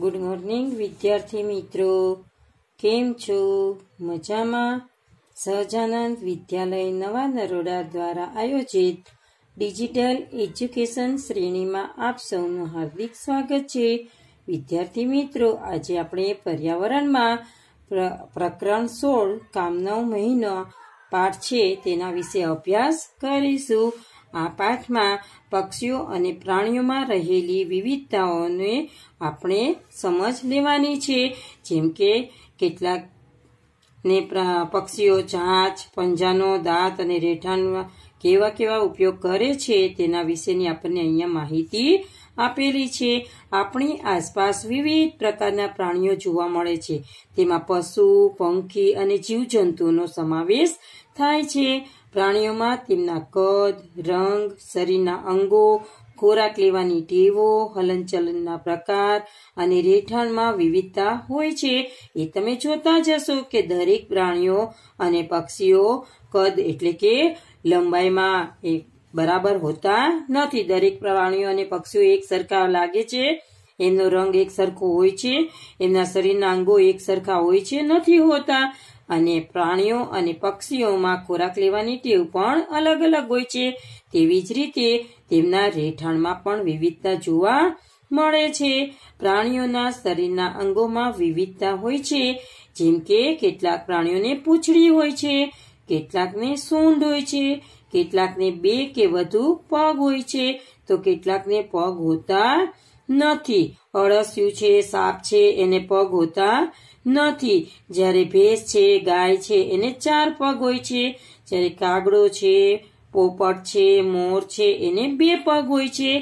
good morning વિદ્યાર્થી મિત્રો કેમ છો મજામાં સહજાનંદ વિદ્યાલય નવા નરોડા દ્વારા આયોજિત ડિજિટલ એજ્યુકેશન શ્રેણીમાં આપ સૌનું હાર્દિક સ્વાગત છે વિદ્યાર્થી મિત્રો આજે આપણે પર્યાવરણમાં પ્રકરણ સોળ કામ નવ મહિનો પાઠ છે તેના વિશે અભ્યાસ કરીશું આ પાઠમાં પક્ષીઓ અને પ્રાણીઓમાં રહેલી વિવિધતાઓને આપણે સમજ લેવાની છે જેમ કે કેટલાક ને પક્ષીઓ ચાંચ પંજાનો દાંત અને રેઠાણના કેવા કેવા ઉપયોગ કરે છે તેના વિશેની આપણને અહીંયા માહિતી આપેલી છે આપણી આસપાસ વિવિધ પ્રકારના પ્રાણીઓ જોવા મળે છે તેમાં પશુ પંખી અને જીવજંતુઓનો સમાવેશ થાય છે પ્રાણીઓમાં તેમના કદ રંગ શરીરના અંગો ખોરાક લેવાની ટેવો હલનચલનના પ્રકાર અને રહેઠાણમાં વિવિધતા હોય છે એ તમે જોતા જશો કે દરેક પ્રાણીઓ અને પક્ષીઓ કદ એટલે કે લંબાઈમાં એક બરાબર હોતા નથી દરેક પ્રાણીઓ અને પક્ષીઓ એક સરખા લાગે છે એમનો રંગ એક સરખો હોય છે એમના શરીરના અંગો એક સરખા હોય છે નથી હોતા અને પ્રાણીઓ અને પક્ષીઓમાં ખોરાક લેવાની ટેવ પણ અલગ અલગ હોય છે તેવી જ રીતે તેમના રહેઠાણમાં પણ વિવિધતા જોવા મળે છે પ્રાણીઓના શરીરના અંગોમાં વિવિધતા હોય છે જેમ કે કેટલાક પ્રાણીઓને પૂંછડી હોય છે કેટલાકને સૂંઢ હોય છે કેટલાકને બે કે વધુ પગ હોય છે તો કેટલાકને પગ હોતા નથી અળસિયું છે સાપ છે એને પગ હોતા નથી જ્યારે ભેંસ છે ગાય છે એને ચાર પગ હોય છે જ્યારે કાગડો છે પોપટ છે મોર છે એને બે પગ હોય છે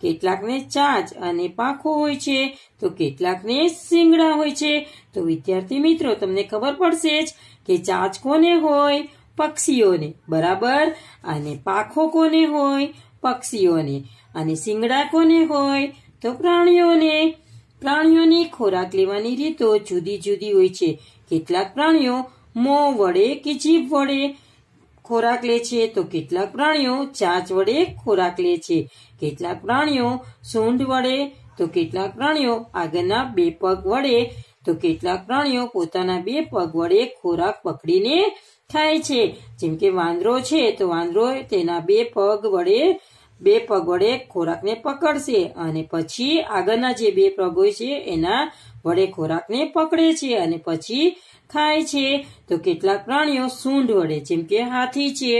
કેટલાકને ચાંચ અને પાંખો હોય છે તો કેટલાકને શિંગડા હોય છે તો વિદ્યાર્થી મિત્રો તમને ખબર પડશે જ કે ચાંચ કોને હોય પક્ષીઓને બરાબર અને પાંખો કોને હોય પક્ષીઓને અને શિંગડા કોને હોય તો પ્રાણીઓને પ્રાણીઓની ખોરાક લેવાની રીતો જુદી જુદી હોય છે કેટલાક પ્રાણીઓ મોં વડે કે જીભ વડે ખોરાક લે છે તો કેટલાક પ્રાણીઓ ચાંચ વડે ખોરાક લે છે કેટલાક પ્રાણીઓ સૂંઢ વડે તો કેટલાક પ્રાણીઓ આગળના બે પગ વડે તો કેટલાક પ્રાણીઓ પોતાના બે પગ વડે ખોરાક પકડીને ખાય છે જેમ કે વાંદરો છે તો વાંદરો તેના બે પગ વડે બે પગ વડે ખોરાકને પકડશે અને પછી આગળના જે બે પગ હોય છે એના વડે ખોરાકને પકડે છે અને પછી ખાય છે તો કેટલાક પ્રાણીઓ સૂંઢ વડે જેમ કે હાથી છે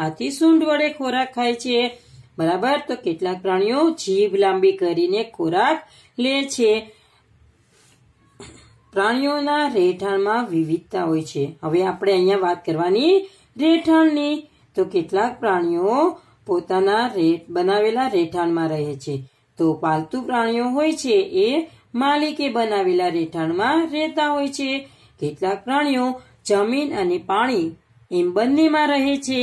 હાથી સૂંઢ વડે ખોરાક ખાય છે બરાબર તો કેટલાક પ્રાણીઓ જીભ લાંબી કરીને ખોરાક લે છે પ્રાણીઓના રહેઠાણમાં વિવિધતા હોય છે હવે આપણે અહીંયા વાત કરવાની રહેઠાણની તો કેટલાક પ્રાણીઓ પોતાના રેઠ બનાવેલા રહેઠાણમાં રહે છે તો પાલતુ પ્રાણીઓ હોય છે એ માલિકે બનાવેલા રહેઠાણમાં રહેતા હોય છે કેટલાક પ્રાણીઓ જમીન અને પાણી એમ બંનેમાં રહે છે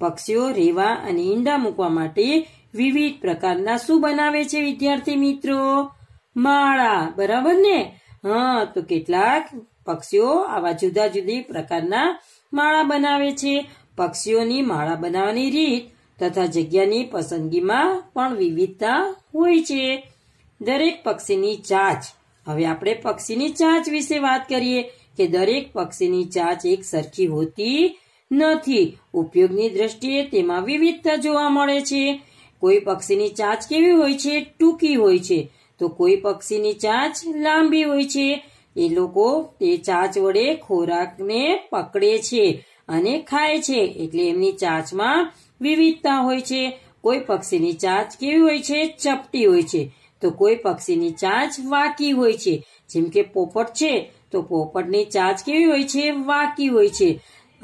પક્ષીઓ રેવા અને ઈંડા મૂકવા માટે વિવિધ પ્રકારના શું બનાવે છે વિદ્યાર્થી મિત્રો માળા બરાબર ને હા તો કેટલાક પક્ષીઓ આવા જુદા જુદી પ્રકારના માળા બનાવે છે પક્ષીઓની માળા બનાવવાની રીત તથા જગ્યાની પસંદગીમાં પણ વિવિધતા હોય છે દરેક પક્ષીની ચાંચ હવે આપણે પક્ષીની ચાંચ વિશે વાત કરીએ કે દરેક પક્ષીની ચાંચ એક સરખી હોતી નથી ઉપયોગની દ્રષ્ટિએ તેમાં વિવિધતા જોવા મળે છે કોઈ પક્ષીની ચાંચ કેવી હોય છે ટૂંકી હોય છે તો કોઈ પક્ષીની ચાંચ લાંબી હોય છે એ લોકો તે ચાંચ વડે ખોરાકને પકડે છે અને ખાય છે એટલે એમની ચાંચમાં વિવિધતા હોય છે કોઈ પક્ષીની ચાંચ કેવી હોય છે ચપટી હોય છે તો કોઈ પક્ષીની ચાંચ વાકી હોય છે જેમ કે પોપટ છે તો પોપટની ચાંચ કેવી હોય છે વાકી હોય છે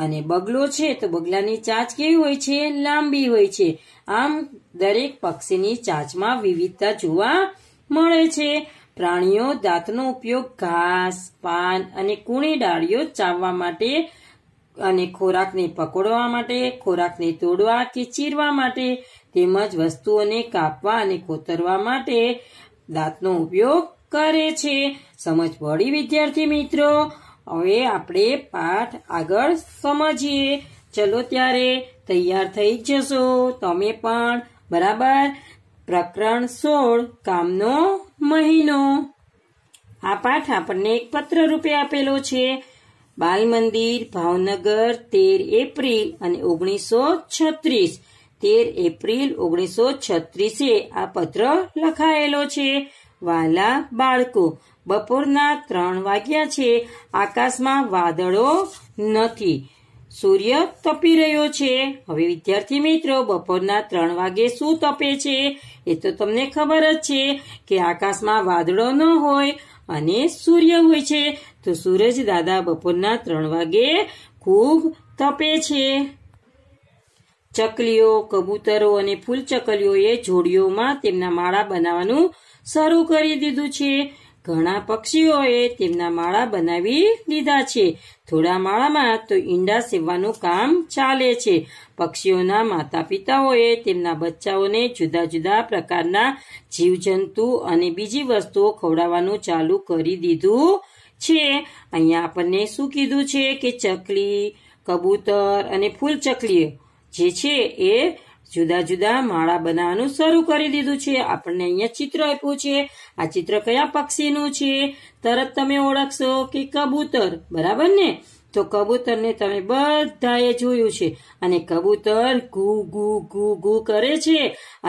અને બગલો છે તો બગલાની ચાંચ કેવી હોય છે લાંબી હોય છે આમ દરેક પક્ષીની ચાંચમાં વિવિધતા જોવા મળે છે પ્રાણીઓ દાંતનો ઉપયોગ ઘાસ પાન અને કૂણી ડાળીઓ ચાવવા માટે અને ખોરાકને પકડવા માટે ખોરાકને તોડવા કે ચીરવા માટે તેમજ વસ્તુઓને કાપવા અને કોતરવા માટે દાંતનો ઉપયોગ કરે છે સમજ પડી વિદ્યાર્થી મિત્રો હવે આપણે પાઠ આગળ સમજીએ ચલો ત્યારે તૈયાર થઈ જશો તમે પણ બરાબર પ્રકરણ સોળ કામનો મહિનો આ પાઠ આપણને એક પત્ર રૂપે આપેલો છે બાલ મંદિર ભાવનગર તેર એપ્રિલ અને ઓગણીસો છત્રીસ તેર એપ્રિલ ઓગણીસો છત્રીસે આ પત્ર લખાયેલો છે વાલા બાળકો બપોરના ત્રણ વાગ્યા છે આકાશમાં વાદળો નથી સૂર્ય તપી રહ્યો છે હવે વિદ્યાર્થી મિત્રો બપોરના ત્રણ વાગે શું તપે છે એ તો તમને ખબર જ છે કે આકાશમાં વાદળો ન હોય અને સૂર્ય હોય છે તો સૂરજ દાદા બપોરના ત્રણ વાગે ખૂબ તપે છે ચકલીઓ કબૂતરો અને ફૂલ ચકલીઓએ જોડીઓમાં તેમના માળા બનાવવાનું શરૂ કરી દીધું છે ઘણા પક્ષીઓએ તેમના માળા બનાવી લીધા છે થોડા માળામાં તો ઈંડા સેવવાનું કામ ચાલે છે પક્ષીઓના માતા પિતાઓએ તેમના બચ્ચાઓને જુદા જુદા પ્રકારના જીવજંતુ અને બીજી વસ્તુઓ ખવડાવવાનું ચાલુ કરી દીધું છે અહીંયા આપણને શું કીધું છે કે ચકલી કબૂતર અને ફૂલચકલી જે છે એ જુદા જુદા માળા બનાવવાનું શરૂ કરી દીધું છે આપણને અહીંયા ચિત્ર આપ્યું છે આ ચિત્ર કયા પક્ષીનું છે તરત તમે ઓળખશો કે કબૂતર બરાબર ને તો કબૂતરને તમે બધાએ જોયું છે અને કબૂતર ગુ ગુ ગુ ગુ કરે છે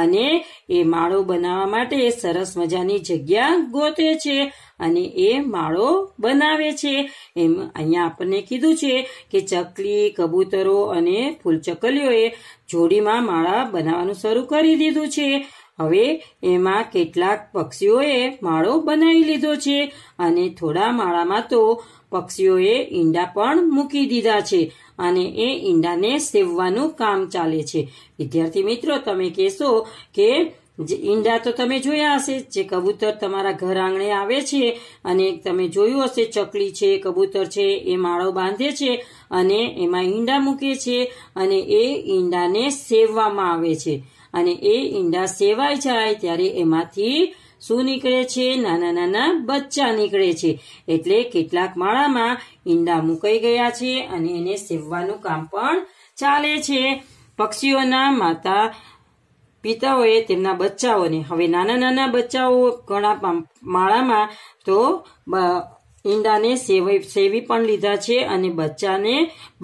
અને એ માળો બનાવવા માટે સરસ મજાની જગ્યા ગોતે છે અને એ માળો બનાવે છે એમ અહીંયા આપણને કીધું છે કે ચકલી કબૂતરો અને ફૂલચકલીઓએ જોડીમાં માળા બનાવવાનું શરૂ કરી દીધું છે હવે એમાં કેટલાક પક્ષીઓએ માળો બનાવી લીધો છે અને થોડા માળામાં તો પક્ષીઓએ ઈંડા પણ મૂકી દીધા છે અને એ ઈંડાને સેવવાનું કામ ચાલે છે વિદ્યાર્થી મિત્રો તમે કહેશો કે જે ઈંડા તો તમે જોયા હશે જે કબૂતર તમારા ઘર આંગણે આવે છે અને તમે જોયું હશે ચકલી છે કબૂતર છે એ માળો બાંધે છે અને એમાં ઈંડા મૂકે છે અને એ ઈંડાને સેવવામાં આવે છે અને એ ઈંડા સેવાય જાય ત્યારે એમાંથી શું નીકળે છે નાના નાના બચ્ચા નીકળે છે એટલે કેટલાક માળામાં ઈંડા મુકાઈ ગયા છે અને એને સેવવાનું કામ પણ ચાલે છે પક્ષીઓના માતા પિતાઓએ તેમના બચ્ચાઓને હવે નાના નાના બચ્ચાઓ ઘણા માળામાં તો ઈંડાને સેવી સેવી પણ લીધા છે અને બચ્ચાને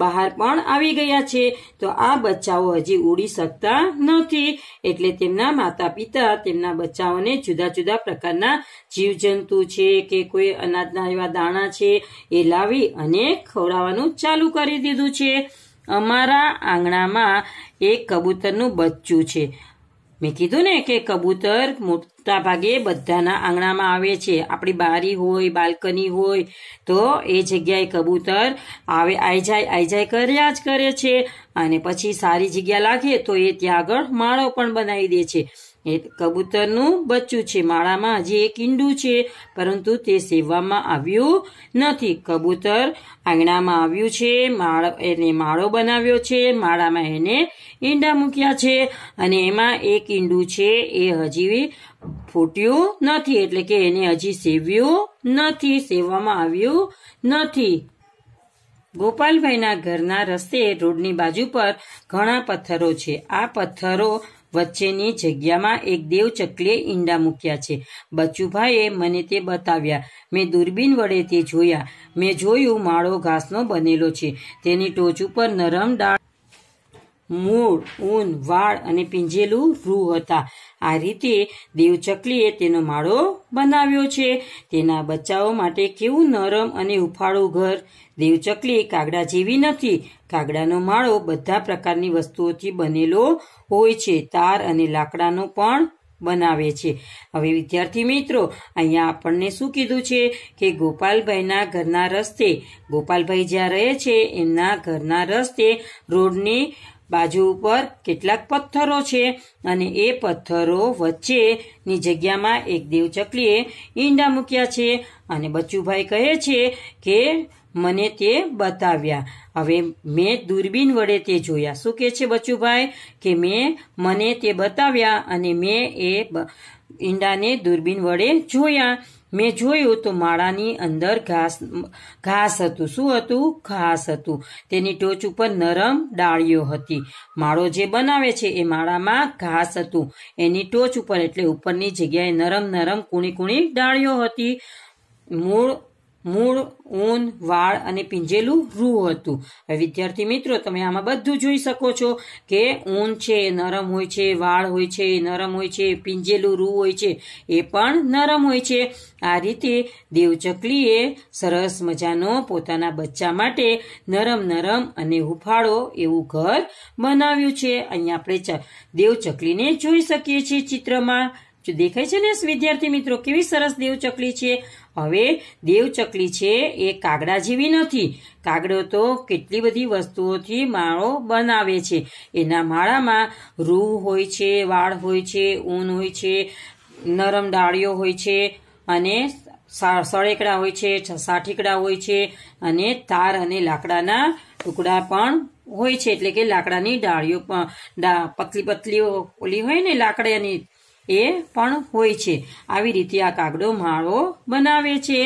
બહાર પણ આવી ગયા છે તો આ બચ્ચાઓ હજી ઉડી શકતા નથી એટલે તેમના માતા પિતા તેમના બચ્ચાઓને જુદા જુદા પ્રકારના જીવજંતુ છે કે કોઈ અનાજના એવા દાણા છે એ લાવી અને ખવડાવવાનું ચાલુ કરી દીધું છે અમારા આંગણામાં એક કબૂતરનું બચ્ચું છે મેં કીધું ને કે કબૂતર મોટા ભાગે બધાના આંગણામાં આવે છે આપણી બારી હોય બાલ્કની હોય તો એ જગ્યાએ કબૂતર આવે આઈ જાય આઈ જાય કર્યા જ કરે છે અને પછી સારી જગ્યા લાગે તો એ ત્યાં આગળ માળો પણ બનાવી દે છે એ કબૂતરનું બચ્ચું છે માળામાં હજી એક ઈંડું છે પરંતુ તે સેવવામાં આવ્યું નથી કબૂતર આંગણામાં આવ્યું છે માળ એને માળો બનાવ્યો છે માળામાં એને ઈંડા મૂક્યા છે અને એમાં એક ઈંડું છે એ હજી ફૂટ્યું નથી એટલે કે એને હજી સેવ્યું નથી સેવવામાં આવ્યું નથી ગોપાલભાઈના ઘરના રસ્તે રોડની બાજુ પર ઘણા પથ્થરો છે આ પથ્થરો વચ્ચેની જગ્યામાં એક દેવચકલીએ ઈંડા મૂક્યા છે બચુભાઈએ મને તે બતાવ્યા મેં દૂરબીન વડે તે જોયા મેં જોયું માળો ઘાસનો બનેલો છે તેની ટોચ ઉપર નરમ ડાળ મૂળ ઊન વાળ અને પીંજેલું રૂ હતા આ રીતે દેવચકલીએ તેનો માળો બનાવ્યો છે તેના બચ્ચાઓ માટે કેવું નરમ અને ઉફાળું ઘર દેવચકલી કાગડા જેવી નથી કાગડાનો માળો બધા પ્રકારની વસ્તુઓથી બનેલો હોય છે તાર અને લાકડાનો પણ બનાવે છે હવે વિદ્યાર્થી મિત્રો અહીંયા આપણને શું કીધું છે કે ગોપાલભાઈના ઘરના રસ્તે ગોપાલભાઈ જ્યાં રહે છે એમના ઘરના રસ્તે રોડની બાજુ ઉપર કેટલાક પથ્થરો છે અને એ પથ્થરો વચ્ચેની જગ્યામાં એક દેવચકલીએ ઈંડા મૂક્યા છે અને બચ્ચુભાઈ કહે છે કે મને તે બતાવ્યા હવે મેં દૂરબીન વડે તે જોયા શું કહે છે બચ્ચુભાઈ કે મેં મને તે બતાવ્યા અને મેં એ ઈંડાને દૂરબીન વડે જોયા મેં જોયું તો માળાની અંદર ઘાસ ઘાસ હતું શું હતું ઘાસ હતું તેની ટોચ ઉપર નરમ ડાળીઓ હતી માળો જે બનાવે છે એ માળામાં ઘાસ હતું એની ટોચ ઉપર એટલે ઉપરની જગ્યાએ નરમ નરમ કુણી કુણી ડાળીઓ હતી મૂળ મૂળ ઊન વાળ અને પીંજેલું રૂ હતું હવે વિદ્યાર્થી મિત્રો તમે આમાં બધું જોઈ શકો છો કે ઊન છે નરમ હોય છે વાળ હોય છે નરમ હોય છે પીંજેલું રૂ હોય છે એ પણ નરમ હોય છે આ રીતે દેવચકલીએ સરસ મજાનો પોતાના બચ્ચા માટે નરમ નરમ અને હુફાળો એવું ઘર બનાવ્યું છે અહીંયા આપણે દેવચકલીને જોઈ શકીએ છીએ ચિત્રમાં જો દેખાય છે ને વિદ્યાર્થી મિત્રો કેવી સરસ દેવચકલી છે હવે દેવચકલી છે એ કાગડા જેવી નથી કાગડો તો કેટલી બધી વસ્તુઓથી માળો બનાવે છે એના માળામાં રૂ હોય છે વાળ હોય છે ઊન હોય છે નરમ ડાળીઓ હોય છે અને સળેકડા હોય છે સાઠીકડા હોય છે અને તાર અને લાકડાના ટુકડા પણ હોય છે એટલે કે લાકડાની ડાળીઓ પણ પતલી પતલીઓ ઓલી હોય ને લાકડાની એ પણ હોય છે આવી રીતે આ કાગડો માળો બનાવે છે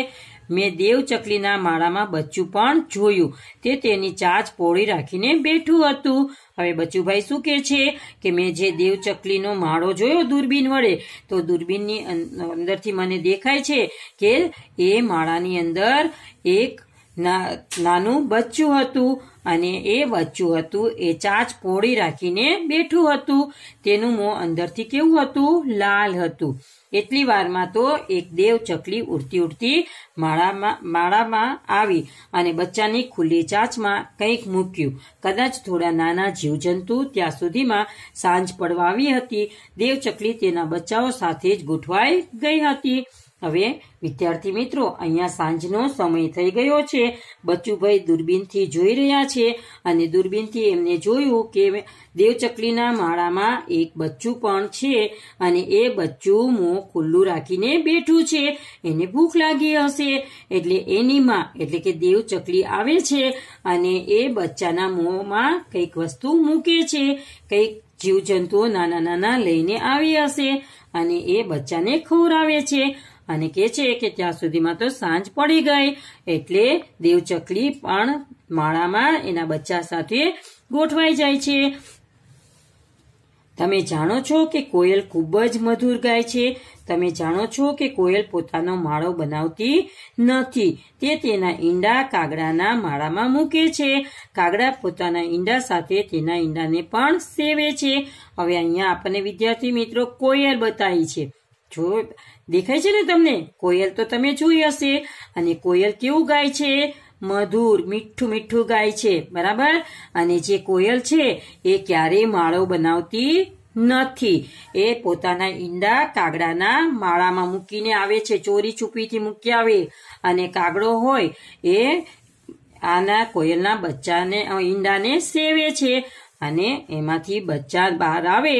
મેં દેવ ચકલીના માળામાં બચ્ચું પણ જોયું તે તેની ચાચ પોળી રાખીને બેઠું હતું હવે બચ્ચુભાઈ શું કહે છે કે મેં જે દેવ ચકલીનો માળો જોયો દૂરબીન વડે તો દૂરબીનની અંદરથી મને દેખાય છે કે એ માળાની અંદર એક નાનું બચ્ચું હતું અને એ બચ્ચું હતું એ ચાંચ પોળી રાખીને બેઠું હતું તેનું મોં અંદરથી કેવું હતું લાલ હતું એટલી વારમાં તો એક દેવ ચકલી ઉડતી ઉડતી માળામાં માળામાં આવી અને બચ્ચાની ખુલ્લી ચાંચમાં કંઈક મૂક્યું કદાચ થોડા નાના જીવજંતુ ત્યાં સુધીમાં સાંજ પડવા આવી હતી દેવ ચકલી તેના બચ્ચાઓ સાથે જ ગોઠવાઈ ગઈ હતી હવે વિદ્યાર્થી મિત્રો અહીંયા સાંજનો સમય થઈ ગયો છે બચ્ચુભાઈ દૂરબીનથી જોઈ રહ્યા છે અને દૂરબીનથી એમને જોયું કે દેવચકલીના માળામાં એક બચ્ચું પણ છે અને એ બચ્ચું મોં ખુલ્લું રાખીને બેઠું છે એને ભૂખ લાગી હશે એટલે એની માં એટલે કે દેવચકલી આવે છે અને એ બચ્ચાના મોંમાં કંઈક વસ્તુ મૂકે છે કંઈક જીવજંતુઓ નાના નાના લઈને આવી હશે અને એ બચ્ચાને ખવરાવે છે અને કે છે કે ત્યાં સુધીમાં તો સાંજ પડી ગઈ એટલે દેવચકલી પણ માળામાં એના બચ્ચા સાથે ગોઠવાઈ જાય છે તમે જાણો છો કે કોયલ ખૂબ જ મધુર ગાય છે તમે જાણો છો કે કોયલ પોતાનો માળો બનાવતી નથી તે તેના ઈંડા કાગડાના માળામાં મૂકે છે કાગડા પોતાના ઈંડા સાથે તેના ઈંડાને પણ સેવે છે હવે અહીંયા આપણને વિદ્યાર્થી મિત્રો કોયલ બતાવી છે જો દેખાય છે ને તમને કોયલ તો તમે જોઈ હશે અને કોયલ કેવું ગાય છે મધુર મીઠું મીઠું ગાય છે બરાબર અને જે કોયલ છે એ ક્યારેય માળો બનાવતી નથી એ પોતાના ઈંડા કાગડાના માળામાં મૂકીને આવે છે ચોરી છુપીથી મૂકી આવે અને કાગડો હોય એ આના કોયલના બચ્ચાને ઈંડાને સેવે છે અને એમાંથી બચ્ચા બહાર આવે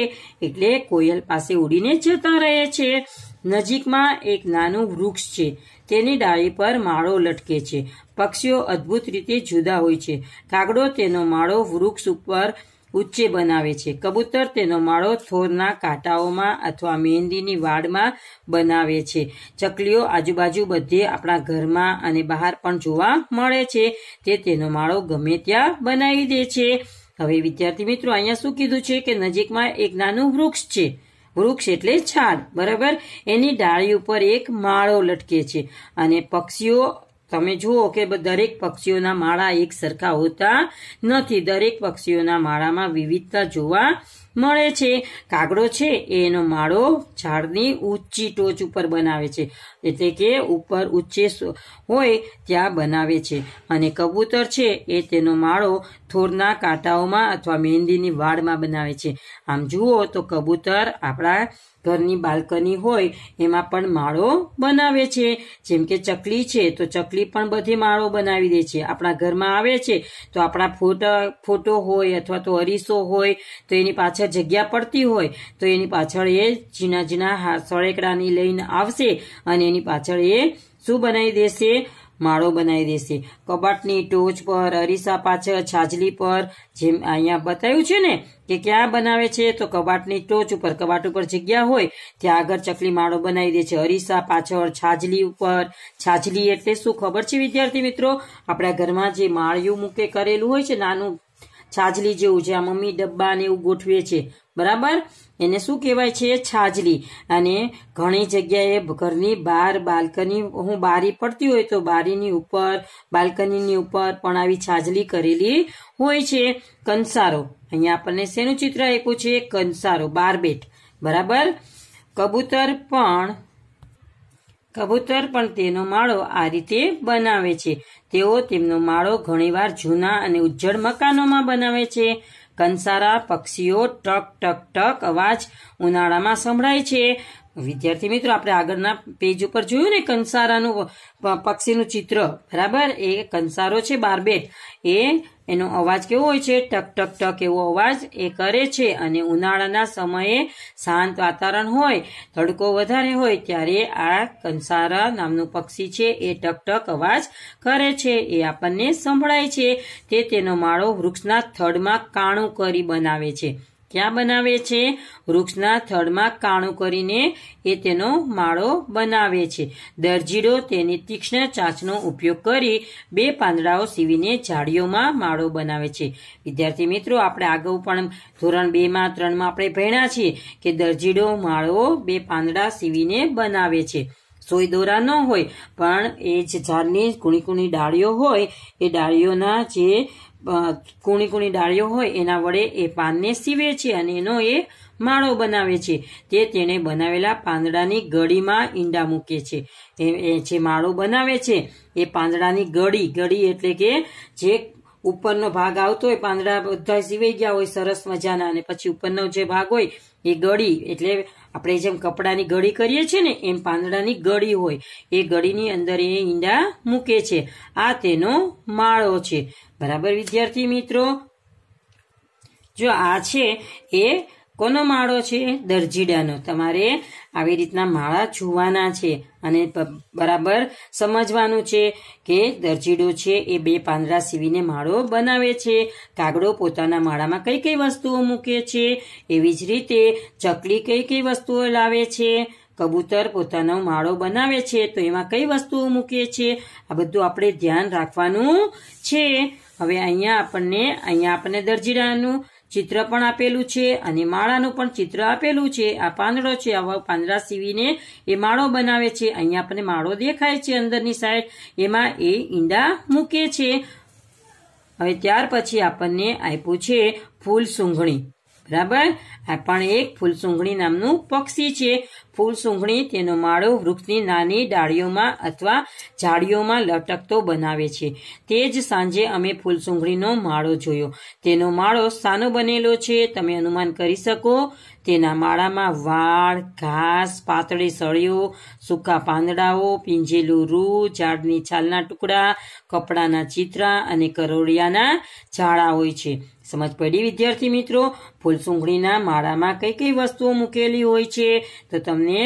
એટલે કોયલ પાસે ઉડીને જતા રહે છે નજીકમાં એક નાનું વૃક્ષ છે તેની ડાળી પર માળો લટકે છે પક્ષીઓ અદ્ભુત રીતે જુદા હોય છે કાગડો તેનો માળો વૃક્ષ ઉપર ઉચ્ચે બનાવે છે કબૂતર તેનો માળો થોરના કાંટાઓમાં અથવા મહેંદીની વાડમાં બનાવે છે ચકલીઓ આજુબાજુ બધે આપણા ઘરમાં અને બહાર પણ જોવા મળે છે તે તેનો માળો ગમે ત્યાં બનાવી દે છે હવે વિદ્યાર્થી મિત્રો અહીંયા શું કીધું છે કે નજીકમાં એક નાનું વૃક્ષ છે વૃક્ષ એટલે છાડ બરાબર એની ડાળી ઉપર એક માળો લટકે છે અને પક્ષીઓ તમે જુઓ કે દરેક પક્ષીઓના માળા એક સરખા હોતા નથી દરેક પક્ષીઓના માળામાં વિવિધતા જોવા મળે છે કાગડો છે એનો માળો ઝાડની ઊંચી ટોચ ઉપર બનાવે છે એટલે કે ઉપર ઊંચે હોય ત્યાં બનાવે છે અને કબૂતર છે એ તેનો માળો થોરના કાંટાઓમાં અથવા મહેંદીની વાડમાં બનાવે છે આમ જુઓ તો કબૂતર આપણા ઘરની બાલ્કની હોય એમાં પણ માળો બનાવે છે જેમ કે ચકલી છે તો ચકલી પણ બધી માળો બનાવી દે છે આપણા ઘરમાં આવે છે તો આપણા ફોટા ફોટો હોય અથવા તો અરીસો હોય તો એની પાછળ જગ્યા પડતી હોય તો એની પાછળ એ ઝીણા ઝીણા સળેકડાની લઈને આવશે અને એની પાછળ એ શું બનાવી દેશે માળો બનાવી દેશે કબાટની ટોચ પર અરીસા પાછળ છાજલી પર જેમ અહીંયા બતાવ્યું છે ને કે ક્યાં બનાવે છે તો કબાટની ટોચ ઉપર કબાટ ઉપર જગ્યા હોય ત્યાં આગળ ચકલી માળો બનાવી દે છે અરીસા પાછળ છાજલી ઉપર છાજલી એટલે શું ખબર છે વિદ્યાર્થી મિત્રો આપણા ઘરમાં જે માળિયું મૂકે કરેલું હોય છે નાનું છાજલી જેવું છે આ મમ્મી ડબ્બા ને એવું ગોઠવે છે બરાબર એને શું કહેવાય છે છાજલી અને ઘણી જગ્યાએ ઘરની બહાર બાલ્કની હું બારી પડતી હોય તો બારીની ઉપર બાલ્કનીની ઉપર પણ આવી છાજલી કરેલી હોય છે કંસારો અહીંયા આપણને શેનું ચિત્ર આપ્યું છે કંસારો બારબેટ બરાબર કબૂતર પણ કબૂતર પણ તેનો માળો આ રીતે બનાવે છે તેઓ તેમનો માળો ઘણીવાર જૂના અને ઉજ્જડ મકાનોમાં બનાવે છે કંસારા પક્ષીઓ ટક ટક ટક અવાજ ઉનાળામાં સંભળાય છે વિદ્યાર્થી મિત્રો આપણે આગળના પેજ ઉપર જોયું ને કંસારાનું પક્ષીનું ચિત્ર બરાબર એ કંસારો છે બારબેટ એ એનો અવાજ કેવો હોય છે ટક ટક ટક એવો અવાજ એ કરે છે અને ઉનાળાના સમયે શાંત વાતાવરણ હોય તડકો વધારે હોય ત્યારે આ કંસારા નામનું પક્ષી છે એ ટક ટક અવાજ કરે છે એ આપણને સંભળાય છે તે તેનો માળો વૃક્ષના થડમાં કાણું કરી બનાવે છે ક્યાં બનાવે છે વૃક્ષના થડમાં કાણું કરીને એ તેનો માળો બનાવે છે દરજીડો તેની તીક્ષ્ણ ચાંચનો ઉપયોગ કરી બે પાંદડાઓ સીવીને ઝાડીઓમાં માળો બનાવે છે વિદ્યાર્થી મિત્રો આપણે આગળ પણ ધોરણ બેમાં ત્રણમાં આપણે ભણ્યા છીએ કે દરજીડો માળો બે પાંદડા સીવીને બનાવે છે સોય દોરા ન હોય પણ એ જ ઝાડની કુણી કુણી ડાળીઓ હોય એ ડાળીઓના જે કૂણી કૂણી ડાળીઓ હોય એના વડે એ પાનને સીવે છે અને એનો એ માળો બનાવે છે તે તેણે બનાવેલા પાંદડાની ગળીમાં ઈંડા મૂકે છે એ જે માળો બનાવે છે એ પાંદડાની ગળી ગળી એટલે કે જે ઉપરનો ભાગ આવતો હોય પાંદડા બધા સીવાઈ ગયા હોય સરસ મજાના અને પછી ઉપરનો જે ભાગ હોય એ ગળી એટલે આપણે જેમ કપડાની ગળી કરીએ છીએ ને એમ પાંદડાની ગળી હોય એ ગળીની અંદર એ ઈંડા મૂકે છે આ તેનો માળો છે બરાબર વિદ્યાર્થી મિત્રો જો આ છે એ કોનો માળો છે દરજીડાનો તમારે આવી રીતના માળા જોવાના છે અને બરાબર સમજવાનું છે કે દરજીડો છે એ બે પાંદડા સીવીને માળો બનાવે છે કાગડો પોતાના માળામાં કઈ કઈ વસ્તુઓ મૂકે છે એવી જ રીતે ચકલી કઈ કઈ વસ્તુઓ લાવે છે કબૂતર પોતાનો માળો બનાવે છે તો એમાં કઈ વસ્તુઓ મૂકે છે આ બધું આપણે ધ્યાન રાખવાનું છે હવે અહીંયા આપણને અહીંયા આપણને દરજીડાનું ચિત્ર પણ આપેલું છે અને માળાનું પણ ચિત્ર આપેલું છે આ પાંદડો છે આવા પાંદડા સીવીને એ માળો બનાવે છે અહીંયા આપણને માળો દેખાય છે અંદરની સાઈડ એમાં એ ઈંડા મૂકે છે હવે ત્યાર પછી આપણને આપ્યું છે ફૂલ સૂંઘણી બરાબર આ પણ એક ફૂલસૂંઘણી નામનું પક્ષી છે ફૂલસૂંઘણી તેનો માળો વૃક્ષની નાની ડાળીઓમાં અથવા ઝાડીઓમાં લટકતો બનાવે છે તે જ સાંજે અમે ફૂલસૂંઘણીનો માળો જોયો તેનો માળો સાનો બનેલો છે તમે અનુમાન કરી શકો તેના માળામાં વાળ ઘાસ પાતળી સળીઓ સૂકા પાંદડાઓ પીંજેલું રૂ ઝાડની છાલના ટુકડા કપડાના ચિત્રા અને કરોળિયાના ઝાડા હોય છે સમજ પડી વિદ્યાર્થી મિત્રો ફૂલસુંઘડીના માળામાં કઈ કઈ વસ્તુઓ મૂકેલી હોય છે તો તમને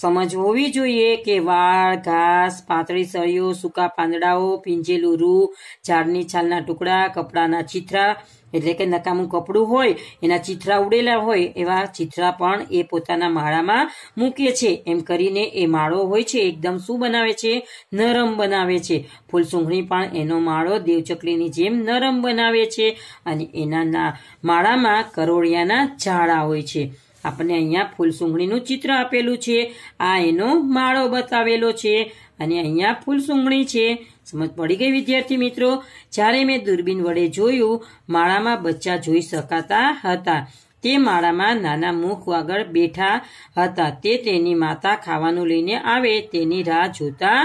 સમજ હોવી જોઈએ કે વાળ ઘાસ પાતળી સળીઓ સૂકા પાંદડાઓ પીંજેલું રૂ ઝાડની છાલના ટુકડા કપડાના છીતરા એટલે કે નકામું કપડું હોય એના ચિત્રા ઉડેલા હોય એવા ચિત્રા પણ એ પોતાના માળામાં મૂકે છે એમ કરીને એ માળો હોય છે એકદમ શું બનાવે છે નરમ બનાવે છે ફૂલ ફૂલસુંઘણી પણ એનો માળો દેવચકલીની જેમ નરમ બનાવે છે અને એના માળામાં કરોળિયાના ઝાડા હોય છે આપણને અહીંયા ફૂલ ફૂલસુંઘણીનું ચિત્ર આપેલું છે આ એનો માળો બતાવેલો છે અને અહીંયા ફૂલ ફૂલસુંઘણી છે સમજ પડી ગઈ વિદ્યાર્થી મિત્રો જ્યારે મેં દૂરબીન વડે જોયું માળામાં બચ્ચા જોઈ શકાતા હતા તે માળામાં નાના મુખ આગળ બેઠા હતા તે તેની માતા ખાવાનું લઈને આવે તેની રાહ જોતા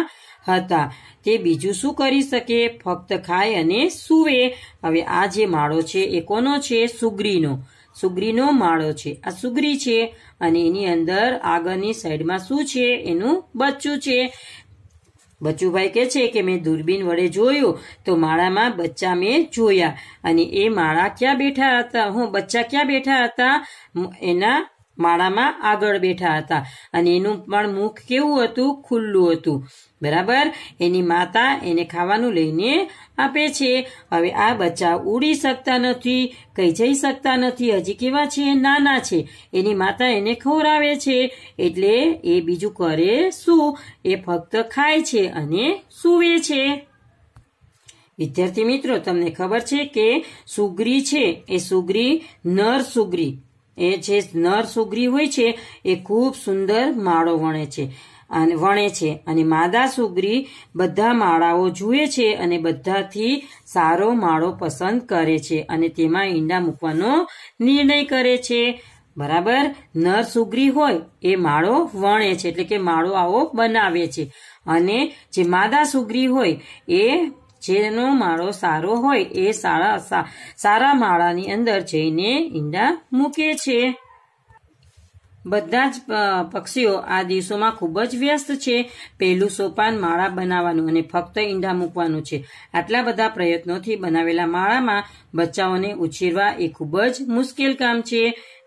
હતા તે બીજું શું કરી શકે ફક્ત ખાય અને સુવે હવે આ જે માળો છે એ કોનો છે સુગ્રીનો સુગ્રીનો માળો છે આ સુગરી છે અને એની અંદર આગળની સાઈડમાં શું છે એનું બચ્ચું છે બચુભાઈ કે છે કે મેં દૂરબીન વડે જોયું તો માળામાં બચ્ચા મેં જોયા અને એ માળા ક્યાં બેઠા હતા હું બચ્ચા ક્યાં બેઠા હતા એના માળામાં આગળ બેઠા હતા અને એનું પણ મુખ કેવું હતું ખુલ્લું હતું બરાબર એની માતા એને ખાવાનું લઈને આપે છે હવે આ બચ્ચા ઉડી શકતા નથી કઈ જઈ શકતા નથી હજી કેવા છે નાના છે એની માતા એને ખવડાવે છે એટલે એ બીજું કરે શું એ ફક્ત ખાય છે અને સૂવે છે વિદ્યાર્થી મિત્રો તમને ખબર છે કે સુગ્રી છે એ સુગ્રી નર સુગ્રી એ જે નર સુગ્રીવ હોય છે એ ખૂબ સુંદર માળો વણે છે અને વણે છે અને માદા સુગ્રી બધા માળાઓ જુએ છે અને બધાથી સારો માળો પસંદ કરે છે અને તેમાં ઈંડા મૂકવાનો નિર્ણય કરે છે બરાબર નર સુગ્રી હોય એ માળો વણે છે એટલે કે માળો આવો બનાવે છે અને જે માદા સુગ્રી હોય એ જેનો માળો સારો હોય એ સારા સારા માળાની અંદર જઈને ઈંડા મૂકે છે બધા જ પક્ષીઓ આ દિવસોમાં ખૂબ જ વ્યસ્ત છે પહેલું સોપાન માળા બનાવવાનું અને ફક્ત ઈંડા મૂકવાનું છે આટલા બધા પ્રયત્નોથી બનાવેલા માળામાં બચ્ચાઓને ઉછેરવા એ ખૂબ જ મુશ્કેલ કામ છે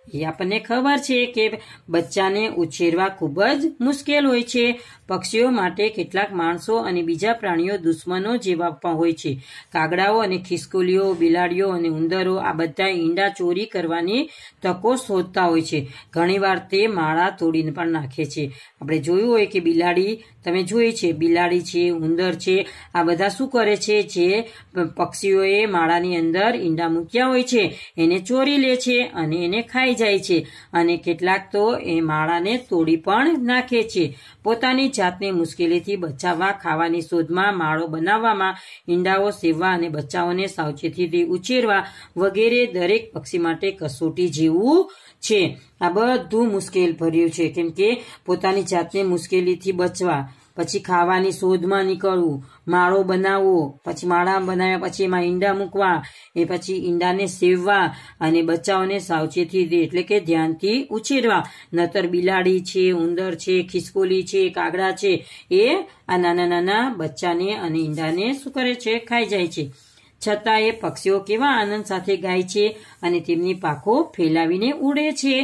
એ આપણને ખબર છે કે બચ્ચાને ઉછેરવા ખૂબ જ મુશ્કેલ હોય છે પક્ષીઓ માટે કેટલાક માણસો અને બીજા પ્રાણીઓ દુશ્મનો જેવા પણ હોય છે કાગડાઓ અને ખિસકોલીઓ બિલાડીઓ અને ઉંદરો આ બધા ઈંડા ચોરી કરવાની તકો શોધતા હોય છે ઘણીવાર તે માળા તોડીને પણ નાખે છે આપણે જોયું હોય કે બિલાડી તમે જોઈએ છે બિલાડી છે ઉંદર છે આ બધા શું કરે છે જે પક્ષીઓએ માળાની અંદર ઈંડા મૂક્યા હોય છે એને ચોરી લે છે અને એને ખાઈ જાય છે અને કેટલાક તો એ માળાને તોડી પણ નાખે છે પોતાની જાતને મુશ્કેલીથી બચાવવા ખાવાની શોધમાં માળો બનાવવામાં ઈંડાઓ સેવવા અને બચ્ચાઓને સાવચેતીથી ઉછેરવા વગેરે દરેક પક્ષી માટે કસોટી જેવું છે આ બધું મુશ્કેલ ભર્યું છે કેમ કે પોતાની જાતને મુશ્કેલીથી બચવા પછી ખાવાની શોધમાં નીકળવું માળો બનાવવો પછી માળા બનાવ્યા પછી એમાં ઈંડા મૂકવા એ પછી ઈંડાને સેવવા અને બચ્ચાઓને સાવચેતી એટલે કે ધ્યાનથી ઉછેરવા નતર બિલાડી છે ઉંદર છે ખિસકોલી છે કાગડા છે એ આ નાના નાના બચ્ચાને અને ઈંડાને શું કરે છે ખાઈ જાય છે છતાં એ પક્ષીઓ કેવા આનંદ સાથે ગાય છે અને તેમની પાખો ફેલાવીને ઉડે છે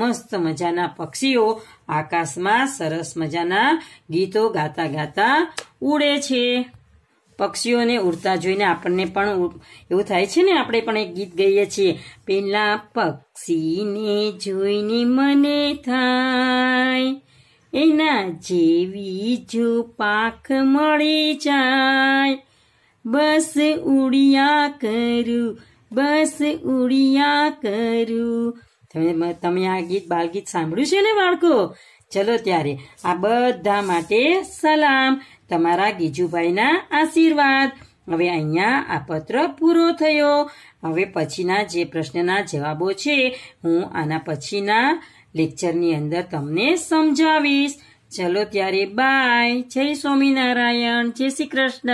મસ્ત મજાના પક્ષીઓ આકાશમાં સરસ મજાના ગીતો ગાતા ગાતા ઉડે છે પક્ષીઓને ઉડતા જોઈને આપણને પણ એવું થાય છે ને આપણે પણ એક ગીત ગાઈએ છીએ પેલા પક્ષીને જોઈને મને થાય એના જેવી જો પાક મળી જાય બસ ઉડિયા કરું બસ ઉડિયા કરું તમે તમે આ ગીત બાલગીત સાંભળ્યું છે ને બાળકો ચલો ત્યારે આ બધા માટે સલામ તમારા ગીજુભાઈના આશીર્વાદ હવે અહીંયા આ પત્ર પૂરો થયો હવે પછીના જે પ્રશ્નના જવાબો છે હું આના પછીના લેક્ચરની અંદર તમને સમજાવીશ ચલો ત્યારે બાય જય સ્વામિનારાયણ જય શ્રી કૃષ્ણ